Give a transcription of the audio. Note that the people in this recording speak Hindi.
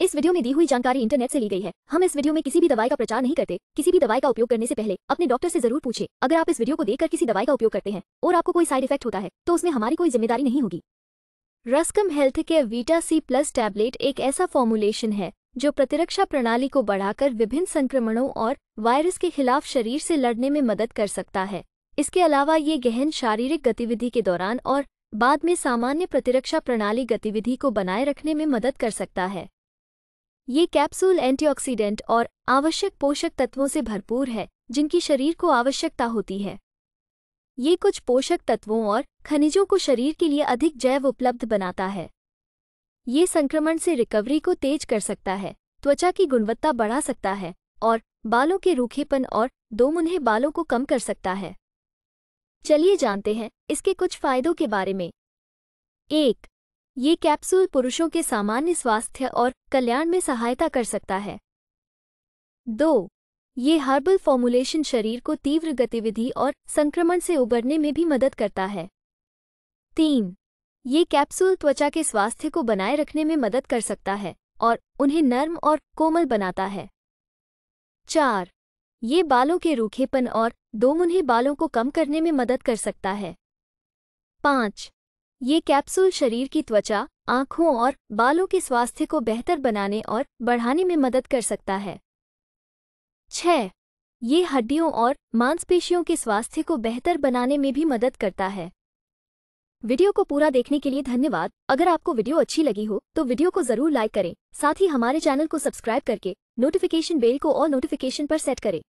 इस वीडियो में दी हुई जानकारी इंटरनेट से ली गई है हम इस वीडियो में किसी भी दवाई का प्रचार नहीं करते किसी भी दवाई का उपयोग करने से पहले अपने डॉक्टर से जरूर पूछे अगर आप इस वीडियो को देखकर किसी दवाई का उपयोग करते हैं और आपको कोई साइड इफेक्ट होता है तो उसमें हमारी कोई जिम्मेदारी नहीं होगी रस्कम health care vita C plus tablet एक ऐसा फॉर्मुलेशन है जो प्रतिरक्षा प्रणाली को बढ़ाकर विभिन्न संक्रमणों और वायरस के खिलाफ शरीर से लड़ने में मदद कर सकता है इसके अलावा ये गहन शारीरिक गतिविधि के दौरान और बाद में सामान्य प्रतिरक्षा प्रणाली गतिविधि को बनाए रखने में मदद कर सकता है ये कैप्सूल एंटीऑक्सीडेंट और आवश्यक पोषक तत्वों से भरपूर है जिनकी शरीर को आवश्यकता होती है ये कुछ पोषक तत्वों और खनिजों को शरीर के लिए अधिक जैव उपलब्ध बनाता है ये संक्रमण से रिकवरी को तेज कर सकता है त्वचा की गुणवत्ता बढ़ा सकता है और बालों के रूखेपन और दोमुन्हे बालों को कम कर सकता है चलिए जानते हैं इसके कुछ फायदों के बारे में एक ये कैप्सूल पुरुषों के सामान्य स्वास्थ्य और कल्याण में सहायता कर सकता है दो ये हर्बल फॉर्मुलेशन शरीर को तीव्र गतिविधि और संक्रमण से उबरने में भी मदद करता है तीन ये कैप्सूल त्वचा के स्वास्थ्य को बनाए रखने में मदद कर सकता है और उन्हें नर्म और कोमल बनाता है चार ये बालों के रूखेपन और दोमुन्हे बालों को कम करने में मदद कर सकता है पाँच ये कैप्सूल शरीर की त्वचा आंखों और बालों के स्वास्थ्य को बेहतर बनाने और बढ़ाने में मदद कर सकता है छ ये हड्डियों और मांसपेशियों के स्वास्थ्य को बेहतर बनाने में भी मदद करता है वीडियो को पूरा देखने के लिए धन्यवाद अगर आपको वीडियो अच्छी लगी हो तो वीडियो को जरूर लाइक करें साथ ही हमारे चैनल को सब्सक्राइब करके नोटिफिकेशन बेल को और नोटिफिकेशन पर सेट करें